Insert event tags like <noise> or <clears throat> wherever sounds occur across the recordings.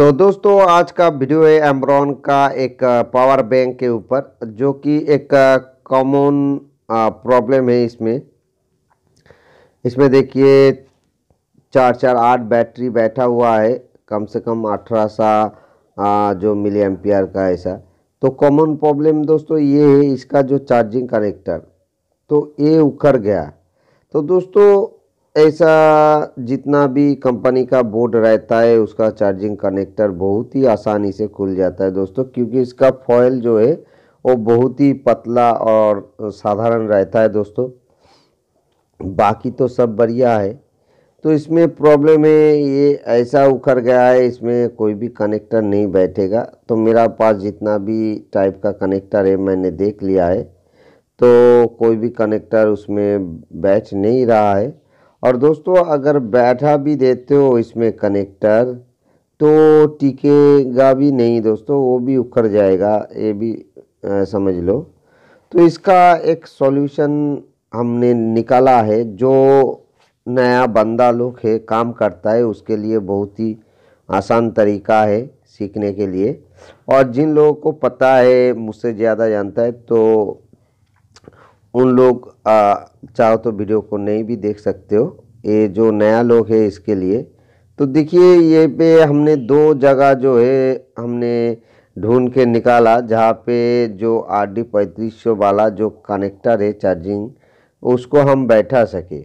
तो दोस्तों आज का वीडियो है एमरॉन का एक पावर बैंक के ऊपर जो कि एक कॉमन प्रॉब्लम है इसमें इसमें देखिए चार चार आठ बैटरी बैठा हुआ है कम से कम अठारह सा जो मिली एम्पियर का ऐसा तो कॉमन प्रॉब्लम दोस्तों ये है इसका जो चार्जिंग कनेक्टर तो ये उखड़ गया तो दोस्तों ऐसा जितना भी कंपनी का बोर्ड रहता है उसका चार्जिंग कनेक्टर बहुत ही आसानी से खुल जाता है दोस्तों क्योंकि इसका फॉयल जो है वो बहुत ही पतला और साधारण रहता है दोस्तों बाकी तो सब बढ़िया है तो इसमें प्रॉब्लम है ये ऐसा उखड़ गया है इसमें कोई भी कनेक्टर नहीं बैठेगा तो मेरा पास जितना भी टाइप का कनेक्टर है मैंने देख लिया है तो कोई भी कनेक्टर उसमें बैठ नहीं रहा है और दोस्तों अगर बैठा भी देते हो इसमें कनेक्टर तो टिकेगा भी नहीं दोस्तों वो भी उखड़ जाएगा ये भी आ, समझ लो तो इसका एक सॉल्यूशन हमने निकाला है जो नया बंदा लोग है काम करता है उसके लिए बहुत ही आसान तरीका है सीखने के लिए और जिन लोगों को पता है मुझसे ज़्यादा जानता है तो उन लोग चाहो तो वीडियो को नहीं भी देख सकते हो ये जो नया लोग है इसके लिए तो देखिए ये पे हमने दो जगह जो है हमने ढूंढ के निकाला जहाँ पे जो आर डी पैंतीस सौ वाला जो कनेक्टर है चार्जिंग उसको हम बैठा सके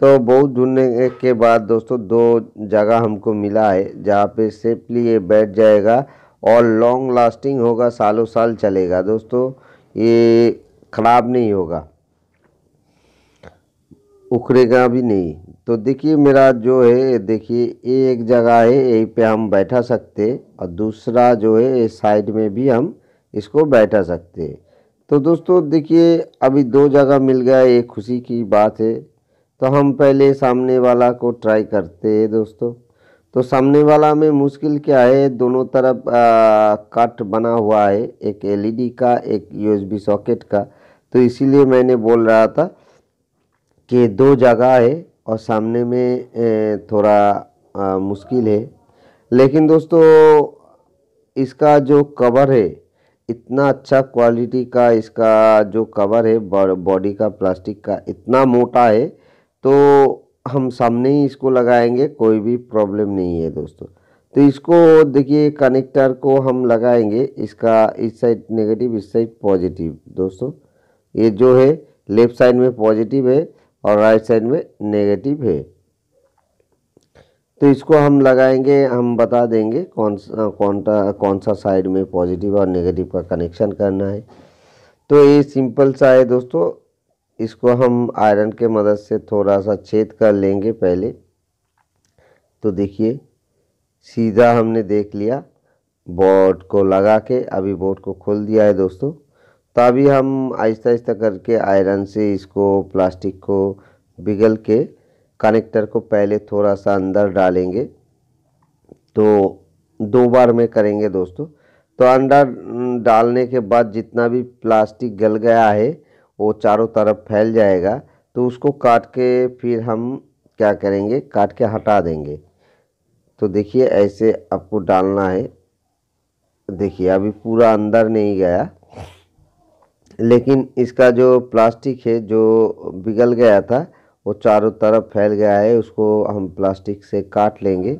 तो बहुत ढूंढने के बाद दोस्तों दो जगह हमको मिला है जहाँ पे सेफली ये बैठ जाएगा और लॉन्ग लास्टिंग होगा सालों साल चलेगा दोस्तों ये ख़राब नहीं होगा उखरेगा भी नहीं तो देखिए मेरा जो है देखिए एक जगह है यहीं पे हम बैठा सकते और दूसरा जो है साइड में भी हम इसको बैठा सकते तो दोस्तों देखिए अभी दो जगह मिल गया ये खुशी की बात है तो हम पहले सामने वाला को ट्राई करते हैं दोस्तों तो सामने वाला में मुश्किल क्या है दोनों तरफ कट बना हुआ है एक एलईडी का एक यूएसबी सॉकेट का तो इसीलिए मैंने बोल रहा था कि दो जगह है और सामने में थोड़ा मुश्किल है लेकिन दोस्तों इसका जो कवर है इतना अच्छा क्वालिटी का इसका जो कवर है बॉडी का प्लास्टिक का इतना मोटा है तो हम सामने ही इसको लगाएंगे कोई भी प्रॉब्लम नहीं है दोस्तों तो इसको देखिए कनेक्टर को हम लगाएंगे इसका इस साइड नेगेटिव इस साइड पॉजिटिव दोस्तों ये जो है लेफ्ट साइड में पॉजिटिव है और राइट साइड में नेगेटिव है तो इसको हम लगाएंगे हम बता देंगे कौन सा कौन सा कौन सा साइड में पॉजिटिव और नेगेटिव का कनेक्शन करना है तो ये सिंपल सा है दोस्तों इसको हम आयरन के मदद से थोड़ा सा छेद कर लेंगे पहले तो देखिए सीधा हमने देख लिया बोर्ड को लगा के अभी बोर्ड को खोल दिया है दोस्तों तो अभी हम आहिस्ता आहिस्ता करके आयरन से इसको प्लास्टिक को बिगल के कनेक्टर को पहले थोड़ा सा अंदर डालेंगे तो दो बार में करेंगे दोस्तों तो अंदर डालने के बाद जितना भी प्लास्टिक गल गया है वो चारों तरफ फैल जाएगा तो उसको काट के फिर हम क्या करेंगे काट के हटा देंगे तो देखिए ऐसे आपको डालना है देखिए अभी पूरा अंदर नहीं गया लेकिन इसका जो प्लास्टिक है जो पिघल गया था वो चारों तरफ फैल गया है उसको हम प्लास्टिक से काट लेंगे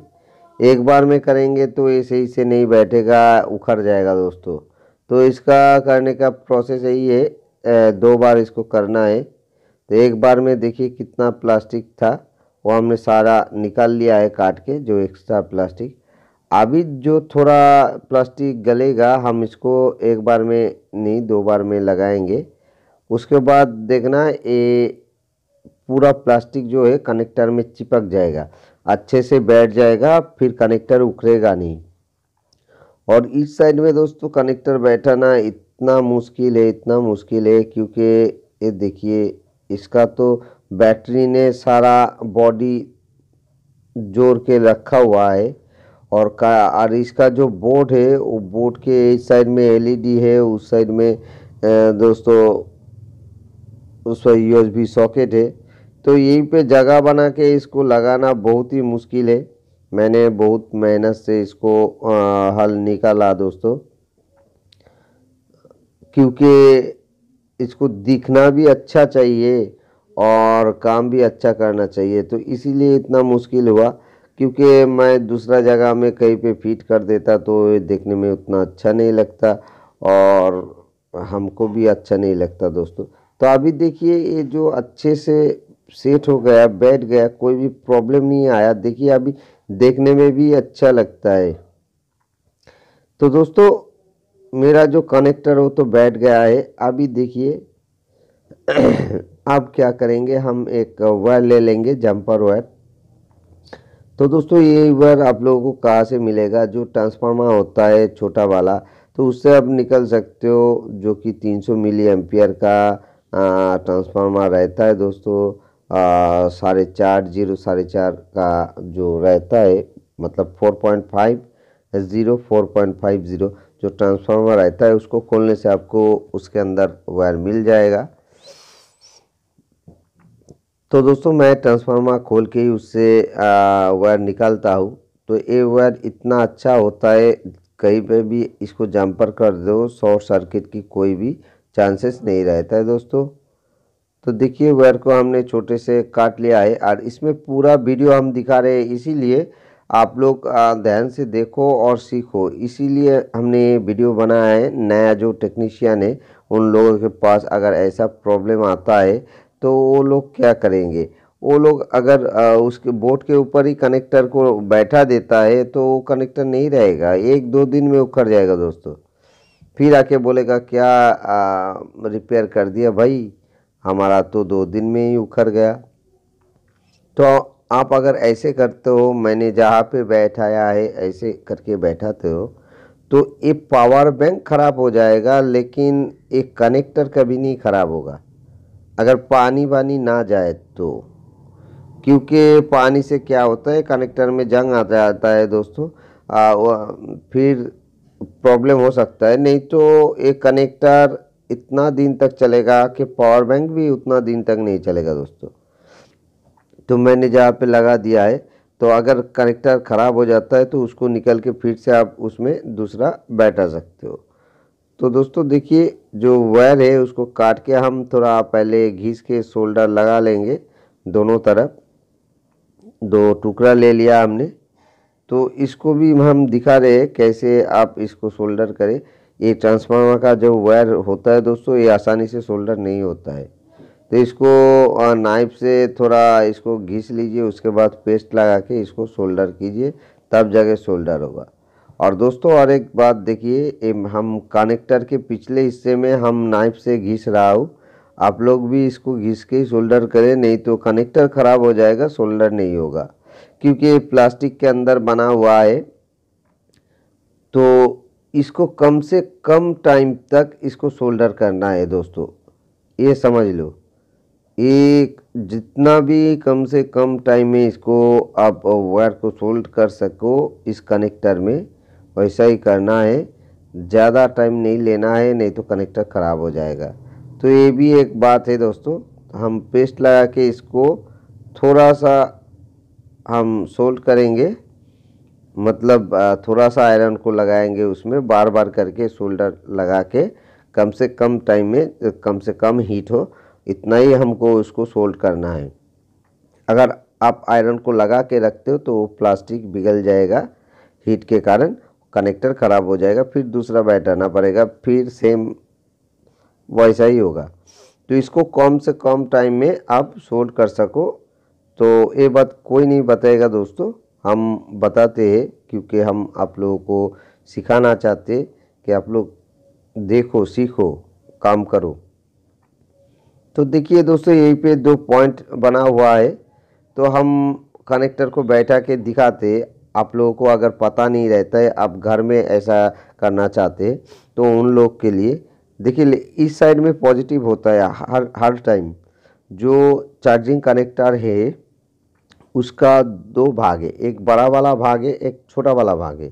एक बार में करेंगे तो ऐसे से नहीं बैठेगा उखड़ जाएगा दोस्तों तो इसका करने का प्रोसेस यही है दो बार इसको करना है तो एक बार में देखिए कितना प्लास्टिक था वो हमने सारा निकाल लिया है काट के जो एक्स्ट्रा प्लास्टिक अभी जो थोड़ा प्लास्टिक गलेगा हम इसको एक बार में नहीं दो बार में लगाएंगे उसके बाद देखना ये पूरा प्लास्टिक जो है कनेक्टर में चिपक जाएगा अच्छे से बैठ जाएगा फिर कनेक्टर उखड़ेगा नहीं और इस साइड में दोस्तों कनेक्टर बैठाना इतना मुश्किल है इतना मुश्किल है क्योंकि ये देखिए इसका तो बैटरी ने सारा बॉडी जोड़ के रखा हुआ है और का और इसका जो बोर्ड है वो बोर्ड के इस साइड में एलईडी e है उस साइड में दोस्तों उस पर यूएसबी सॉकेट है तो यहीं पे जगह बना के इसको लगाना बहुत ही मुश्किल है मैंने बहुत मेहनत से इसको हल निकाला दोस्तों क्योंकि इसको दिखना भी अच्छा चाहिए और काम भी अच्छा करना चाहिए तो इसीलिए इतना मुश्किल हुआ क्योंकि मैं दूसरा जगह में कहीं पे फिट कर देता तो देखने में उतना अच्छा नहीं लगता और हमको भी अच्छा नहीं लगता दोस्तों तो अभी देखिए ये जो अच्छे से सेट हो गया बैठ गया कोई भी प्रॉब्लम नहीं आया देखिए अभी देखने में भी अच्छा लगता है तो दोस्तों मेरा जो कनेक्टर हो तो बैठ गया है अभी देखिए अब <clears throat> क्या करेंगे हम एक वायर ले लेंगे जंपर वायर तो दोस्तों ये वायर आप लोगों को कहाँ से मिलेगा जो ट्रांसफार्मर होता है छोटा वाला तो उससे आप निकल सकते हो जो कि 300 मिली एम्पियर का ट्रांसफार्मर रहता है दोस्तों साढ़े चार जीरो साढ़े चार का जो रहता है मतलब 4.5 zero four point five zero जो ट्रांसफार्मर रहता है उसको खोलने से आपको उसके अंदर वायर मिल जाएगा तो दोस्तों मैं ट्रांसफार्मर खोल के ही उससे वायर निकालता हूँ तो ये वायर इतना अच्छा होता है कहीं पे भी इसको जम्पर कर दो शॉर्ट सर्किट की कोई भी चांसेस नहीं रहता है दोस्तों तो देखिए वायर को हमने छोटे से काट लिया है और इसमें पूरा वीडियो हम दिखा रहे हैं इसीलिए आप लोग ध्यान से देखो और सीखो इसीलिए हमने ये वीडियो बनाया है नया जो टेक्नीशियन है उन लोगों के पास अगर ऐसा प्रॉब्लम आता है तो वो लोग क्या करेंगे वो लोग अगर उसके बोट के ऊपर ही कनेक्टर को बैठा देता है तो वो कनेक्टर नहीं रहेगा एक दो दिन में उखड़ जाएगा दोस्तों फिर आके बोलेगा क्या आ, रिपेयर कर दिया भाई हमारा तो दो दिन में ही उखड़ गया तो आप अगर ऐसे करते हो मैंने जहाँ पे बैठाया है ऐसे करके बैठाते हो तो ये पावर बैंक ख़राब हो जाएगा लेकिन एक कनेक्टर कभी नहीं ख़राब होगा अगर पानी वानी ना जाए तो क्योंकि पानी से क्या होता है कनेक्टर में जंग आता जाता है दोस्तों आ, फिर प्रॉब्लम हो सकता है नहीं तो एक कनेक्टर इतना दिन तक चलेगा कि पावर बैंक भी उतना दिन तक नहीं चलेगा दोस्तों तो मैंने जहाँ पे लगा दिया है तो अगर कनेक्टर ख़राब हो जाता है तो उसको निकल के फिर से आप उसमें दूसरा बैठा सकते हो तो दोस्तों देखिए जो वायर है उसको काट के हम थोड़ा पहले घीस के शोल्डर लगा लेंगे दोनों तरफ दो टुकड़ा ले लिया हमने तो इसको भी हम दिखा रहे हैं कैसे आप इसको सोल्डर करें ये ट्रांसफार्मर का जो वायर होता है दोस्तों ये आसानी से सोल्डर नहीं होता है तो इसको नाइफ से थोड़ा इसको घिस लीजिए उसके बाद पेस्ट लगा के इसको सोल्डर कीजिए तब जाके सोल्डर होगा और दोस्तों और एक बात देखिए हम कनेक्टर के पिछले हिस्से में हम नाइफ से घिस रहा हूँ आप लोग भी इसको घिस के ही सोल्डर करें नहीं तो कनेक्टर ख़राब हो जाएगा सोल्डर नहीं होगा क्योंकि ये प्लास्टिक के अंदर बना हुआ है तो इसको कम से कम टाइम तक इसको सोल्डर करना है दोस्तों ये समझ लो ये जितना भी कम से कम टाइम में इसको आप वायर को सोल्ड कर सको इस कनेक्टर में वैसा ही करना है ज़्यादा टाइम नहीं लेना है नहीं तो कनेक्टर ख़राब हो जाएगा तो ये भी एक बात है दोस्तों हम पेस्ट लगा के इसको थोड़ा सा हम सोल्ड करेंगे मतलब थोड़ा सा आयरन को लगाएंगे उसमें बार बार करके शोल्डर लगा के कम से कम टाइम में कम से कम हीट हो इतना ही हमको उसको सोल्ड करना है अगर आप आयरन को लगा के रखते हो तो वो प्लास्टिक बिगल जाएगा हीट के कारण कनेक्टर ख़राब हो जाएगा फिर दूसरा बैठाना पड़ेगा फिर सेम वैसा ही होगा तो इसको कम से कम टाइम में आप सोल्ड कर सको तो ये बात कोई नहीं बताएगा दोस्तों हम बताते हैं क्योंकि हम आप लोगों को सिखाना चाहते कि आप लोग देखो सीखो काम करो तो देखिए दोस्तों यहीं पे दो पॉइंट बना हुआ है तो हम कनेक्टर को बैठा के दिखाते आप लोगों को अगर पता नहीं रहता है आप घर में ऐसा करना चाहते तो उन लोग के लिए देखिए इस साइड में पॉजिटिव होता है हर हर टाइम जो चार्जिंग कनेक्टर है उसका दो भाग है एक बड़ा वाला भाग है एक छोटा वाला भाग है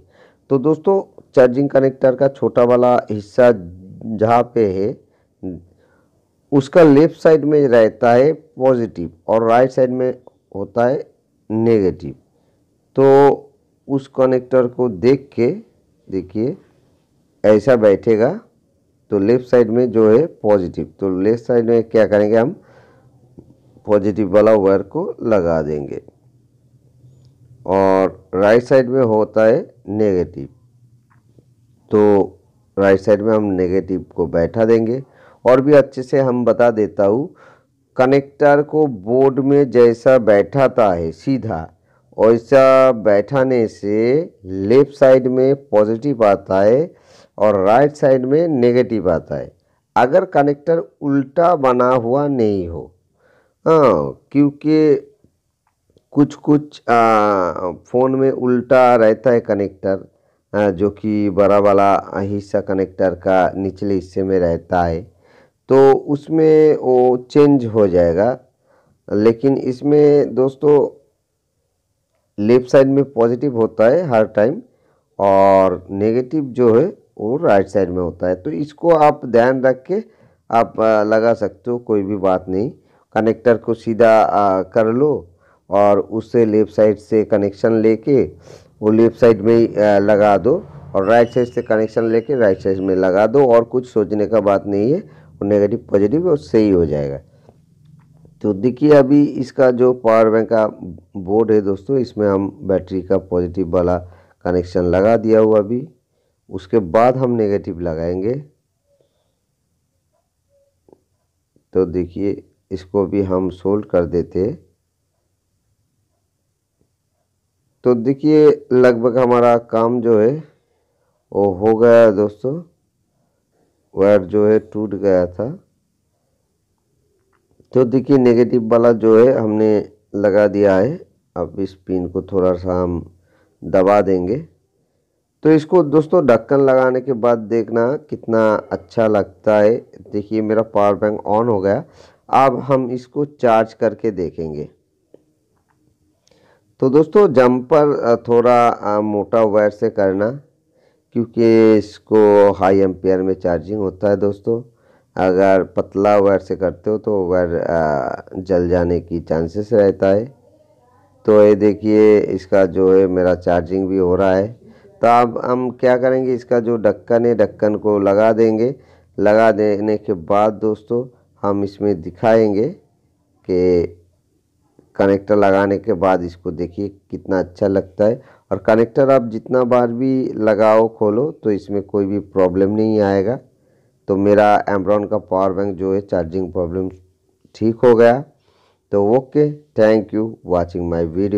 तो दोस्तों चार्जिंग कनेक्टर का छोटा वाला हिस्सा जहाँ पे है उसका लेफ़्ट साइड में रहता है पॉजिटिव और राइट साइड में होता है नेगेटिव तो उस कनेक्टर को देख के देखिए ऐसा बैठेगा तो लेफ्ट साइड में जो है पॉजिटिव तो लेफ्ट साइड में क्या करेंगे हम पॉजिटिव वाला वायर को लगा देंगे और राइट साइड में होता है नेगेटिव तो राइट साइड में हम नेगेटिव को बैठा देंगे और भी अच्छे से हम बता देता हूँ कनेक्टर को बोर्ड में जैसा बैठाता है सीधा और ऐसा बैठाने से लेफ्ट साइड में पॉजिटिव आता है और राइट साइड में नेगेटिव आता है अगर कनेक्टर उल्टा बना हुआ नहीं हो हाँ, क्योंकि कुछ कुछ फ़ोन में उल्टा रहता है कनेक्टर जो कि बड़ा वाला हिस्सा कनेक्टर का निचले हिस्से में रहता है तो उसमें वो चेंज हो जाएगा लेकिन इसमें दोस्तों लेफ्ट साइड में पॉजिटिव होता है हर टाइम और नेगेटिव जो है वो राइट साइड में होता है तो इसको आप ध्यान रख के आप लगा सकते हो कोई भी बात नहीं कनेक्टर को सीधा कर लो और उससे लेफ़्ट साइड से कनेक्शन लेके वो लेफ़्ट साइड में लगा दो और राइट साइड से कनेक्शन लेके राइट साइड में लगा दो और कुछ सोचने का बात नहीं है वो नेगेटिव पॉजिटिव और सही हो जाएगा तो देखिए अभी इसका जो पावर बैंक का बोर्ड है दोस्तों इसमें हम बैटरी का पॉजिटिव वाला कनेक्शन लगा दिया हुआ अभी उसके बाद हम नेगेटिव लगाएंगे तो देखिए इसको भी हम सोल्ड कर देते तो देखिए लगभग हमारा काम जो है वो हो गया दोस्तों वायर जो है टूट गया था तो देखिए नेगेटिव वाला जो है हमने लगा दिया है अब इस पिन को थोड़ा सा हम दबा देंगे तो इसको दोस्तों ढक्कन लगाने के बाद देखना कितना अच्छा लगता है देखिए मेरा पावर बैंक ऑन हो गया अब हम इसको चार्ज करके देखेंगे तो दोस्तों जम्पर थोड़ा मोटा वायर से करना क्योंकि इसको हाई एम्पेयर में चार्जिंग होता है दोस्तों अगर पतला वायर से करते हो तो वायर जल जाने की चांसेस रहता है तो ये देखिए इसका जो है मेरा चार्जिंग भी हो रहा है तो अब हम क्या करेंगे इसका जो ढक्कन है ढक्कन को लगा देंगे लगा देने के बाद दोस्तों हम इसमें दिखाएंगे कि कनेक्टर लगाने के बाद इसको देखिए कितना अच्छा लगता है और कनेक्टर आप जितना बार भी लगाओ खोलो तो इसमें कोई भी प्रॉब्लम नहीं आएगा तो मेरा एमरॉन का पावर बैंक जो है चार्जिंग प्रॉब्लम ठीक हो गया तो okay thank you watching my video